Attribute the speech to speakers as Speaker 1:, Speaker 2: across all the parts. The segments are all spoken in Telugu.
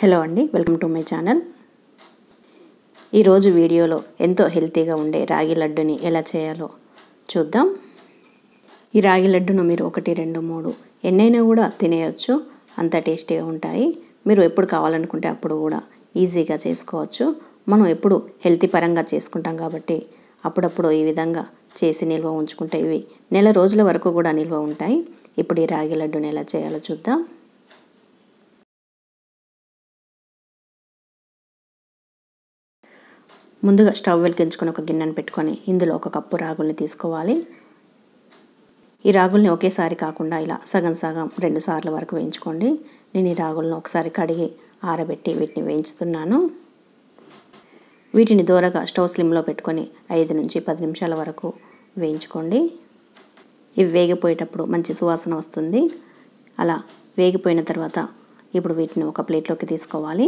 Speaker 1: హలో అండి వెల్కమ్ టు మై ఛానల్ ఈరోజు వీడియోలో ఎంతో హెల్తీగా ఉండే రాగి లడ్డుని ఎలా చేయాలో చూద్దాం ఈ రాగి లడ్డును మీరు ఒకటి రెండు మూడు ఎన్నైనా కూడా తినేయచ్చు అంత టేస్టీగా ఉంటాయి మీరు ఎప్పుడు కావాలనుకుంటే అప్పుడు కూడా ఈజీగా చేసుకోవచ్చు మనం ఎప్పుడు హెల్తీ పరంగా చేసుకుంటాం కాబట్టి అప్పుడప్పుడు ఈ విధంగా చేసి నిల్వ ఉంచుకుంటే ఇవి నెల రోజుల వరకు కూడా నిల్వ ఉంటాయి ఇప్పుడు ఈ రాగి లడ్డుని ఎలా చేయాలో చూద్దాం ముందుగా స్టవ్ వెలిగించుకొని ఒక గిన్నెను పెట్టుకొని ఇందులో ఒక కప్పు రాగుల్ని తీసుకోవాలి ఈ రాగుల్ని ఒకేసారి కాకుండా ఇలా సగం సగం రెండు సార్లు వరకు వేయించుకోండి నేను ఈ రాగులను ఒకసారి కడిగి ఆరబెట్టి వీటిని వేయించుతున్నాను వీటిని దూరగా స్టవ్ స్లిమ్లో పెట్టుకొని ఐదు నుంచి పది నిమిషాల వరకు వేయించుకోండి ఇవి వేగిపోయేటప్పుడు మంచి సువాసన వస్తుంది అలా వేగిపోయిన తర్వాత ఇప్పుడు వీటిని ఒక ప్లేట్లోకి తీసుకోవాలి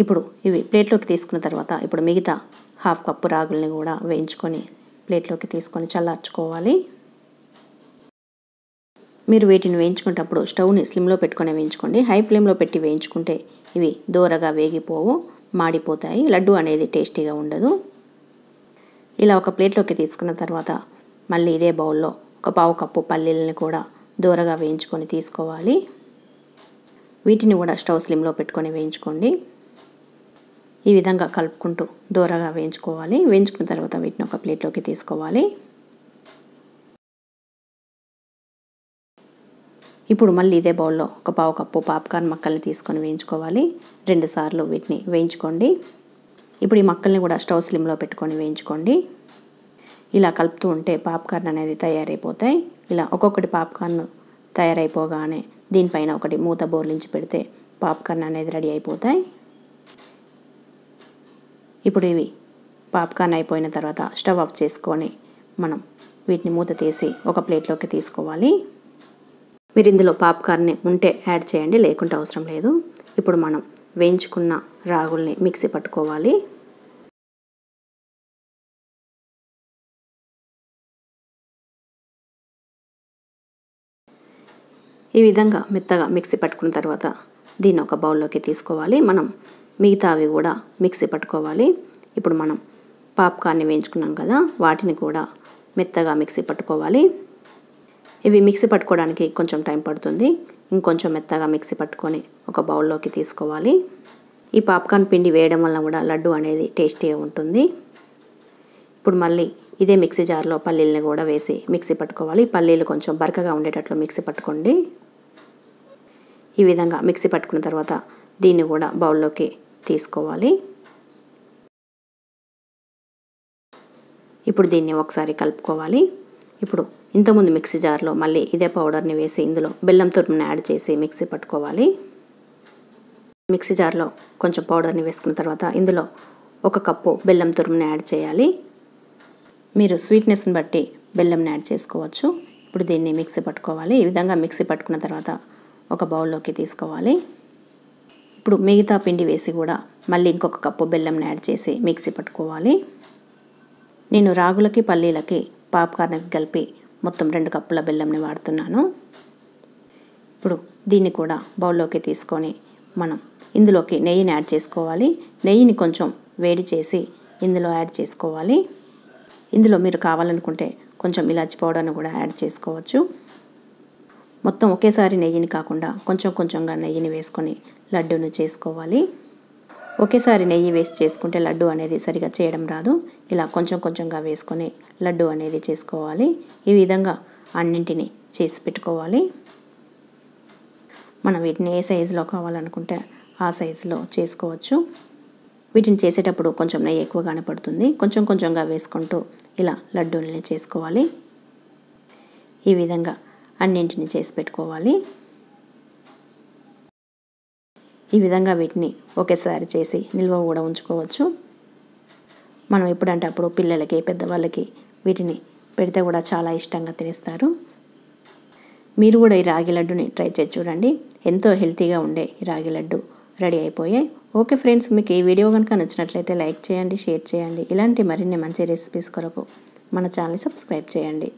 Speaker 1: ఇప్పుడు ఇవి ప్లేట్లోకి తీసుకున్న తర్వాత ఇప్పుడు మిగతా హాఫ్ కప్పు రాగుల్ని కూడా వేయించుకొని ప్లేట్లోకి తీసుకొని చల్లార్చుకోవాలి మీరు వీటిని వేయించుకునేటప్పుడు స్టవ్ని స్లిమ్లో పెట్టుకొని వేయించుకోండి హై ఫ్లేమ్లో పెట్టి వేయించుకుంటే ఇవి దూరగా వేగిపోవు మాడిపోతాయి లడ్డు అనేది టేస్టీగా ఉండదు ఇలా ఒక ప్లేట్లోకి తీసుకున్న తర్వాత మళ్ళీ ఇదే బౌల్లో ఒక పావు కప్పు పల్లీలని కూడా దూరగా వేయించుకొని తీసుకోవాలి వీటిని కూడా స్టవ్ స్లిమ్లో పెట్టుకొని వేయించుకోండి ఈ విధంగా కలుపుకుంటూ దూరగా వేయించుకోవాలి వేయించుకున్న తర్వాత వీటిని ఒక ప్లేట్లోకి తీసుకోవాలి ఇప్పుడు మళ్ళీ ఇదే బౌల్లో ఒక పావు కప్పు పాప్కార్న్ మక్కల్ని తీసుకొని వేయించుకోవాలి రెండుసార్లు వీటిని వేయించుకోండి ఇప్పుడు ఈ మక్కల్ని కూడా స్టవ్ స్లిమ్లో పెట్టుకొని వేయించుకోండి ఇలా కలుపుతూ ఉంటే పాప్కార్న్ అనేది తయారైపోతాయి ఇలా ఒక్కొక్కటి పాప్కార్న్ తయారైపోగానే దీనిపైన ఒకటి మూత బోర్లించి పెడితే పాప్కార్న్ అనేది రెడీ అయిపోతాయి ఇప్పుడు ఇవి పాప్కార్న్ అయిపోయిన తర్వాత స్టవ్ ఆఫ్ చేసుకొని మనం వీటిని మూత తీసి ఒక ప్లేట్లోకి తీసుకోవాలి మీరు ఇందులో పాప్కార్న్ని ఉంటే యాడ్ చేయండి లేకుంటే అవసరం లేదు ఇప్పుడు మనం వేయించుకున్న రాగుల్ని మిక్సీ పట్టుకోవాలి ఈ విధంగా మెత్తగా మిక్సీ పట్టుకున్న తర్వాత దీన్ని ఒక బౌల్లోకి తీసుకోవాలి మనం మిగతా అవి కూడా మిక్సీ పట్టుకోవాలి ఇప్పుడు మనం పాప్కార్న్ని వేయించుకున్నాం కదా వాటిని కూడా మెత్తగా మిక్సీ పట్టుకోవాలి ఇవి మిక్సీ పట్టుకోవడానికి కొంచెం టైం పడుతుంది ఇంకొంచెం మెత్తగా మిక్సీ పట్టుకొని ఒక బౌల్లోకి తీసుకోవాలి ఈ పాప్కార్న్ పిండి వేయడం వల్ల కూడా లడ్డు అనేది టేస్టీగా ఉంటుంది ఇప్పుడు మళ్ళీ ఇదే మిక్సీ జార్లో పల్లీలని కూడా వేసి మిక్సీ పట్టుకోవాలి పల్లీలు కొంచెం బరకగా ఉండేటట్లు మిక్సీ పట్టుకోండి ఈ విధంగా మిక్సీ పట్టుకున్న తర్వాత దీన్ని కూడా బౌల్లోకి తీసుకోవాలి ఇప్పుడు దీన్ని ఒకసారి కలుపుకోవాలి ఇప్పుడు ఇంతకుముందు మిక్సీ జార్లో మళ్ళీ ఇదే పౌడర్ని వేసి ఇందులో బెల్లం తురుముని యాడ్ చేసి మిక్సీ పట్టుకోవాలి మిక్సీ జార్లో కొంచెం పౌడర్ని వేసుకున్న తర్వాత ఇందులో ఒక కప్పు బెల్లం తురుముని యాడ్ చేయాలి మీరు స్వీట్నెస్ని బట్టి బెల్లంని యాడ్ చేసుకోవచ్చు ఇప్పుడు దీన్ని మిక్సీ పట్టుకోవాలి ఈ విధంగా మిక్సీ పట్టుకున్న తర్వాత ఒక బౌల్లోకి తీసుకోవాలి ఇప్పుడు మిగతా పిండి వేసి కూడా మళ్ళీ ఇంకొక కప్పు బెల్లంని యాడ్ చేసి మిక్సీ పట్టుకోవాలి నేను రాగులకి పల్లీలకి పాప్కార్న్కి కలిపి మొత్తం రెండు కప్పుల బెల్లంని వాడుతున్నాను ఇప్పుడు దీన్ని కూడా బౌల్లోకి తీసుకొని మనం ఇందులోకి నెయ్యిని యాడ్ చేసుకోవాలి నెయ్యిని కొంచెం వేడి చేసి ఇందులో యాడ్ చేసుకోవాలి ఇందులో మీరు కావాలనుకుంటే కొంచెం ఇలాచి పౌడర్ను కూడా యాడ్ చేసుకోవచ్చు మొత్తం ఒకేసారి నెయ్యిని కాకుండా కొంచెం కొంచెంగా నెయ్యిని వేసుకొని లడ్డూను చేసుకోవాలి ఒకేసారి నెయ్యి వేసి చేసుకుంటే లడ్డు అనేది సరిగా చేయడం రాదు ఇలా కొంచెం కొంచెంగా వేసుకొని లడ్డు అనేది చేసుకోవాలి ఈ విధంగా అన్నింటినీ చేసి పెట్టుకోవాలి మనం వీటిని ఏ సైజులో కావాలనుకుంటే ఆ సైజులో చేసుకోవచ్చు వీటిని చేసేటప్పుడు కొంచెం నెయ్యి ఎక్కువ కనపడుతుంది కొంచెం కొంచెంగా వేసుకుంటూ ఇలా లడ్డూలని చేసుకోవాలి ఈ విధంగా అన్నింటిని చేసి పెట్టుకోవాలి ఈ విధంగా వీటిని ఒకేసారి చేసి నిల్వ కూడా ఉంచుకోవచ్చు మనం ఎప్పుడంటే అప్పుడు పిల్లలకి పెద్దవాళ్ళకి వీటిని పెడితే కూడా చాలా ఇష్టంగా తినేస్తారు మీరు కూడా ఈ రాగి లడ్డుని ట్రై చేసి చూడండి ఎంతో హెల్తీగా ఉండే ఈ రాగి లడ్డు రెడీ అయిపోయాయి ఓకే ఫ్రెండ్స్ మీకు ఈ వీడియో కనుక నచ్చినట్లయితే లైక్ చేయండి షేర్ చేయండి ఇలాంటి మరిన్ని మంచి రెసిపీస్ కొరకు మన ఛానల్ సబ్స్క్రైబ్ చేయండి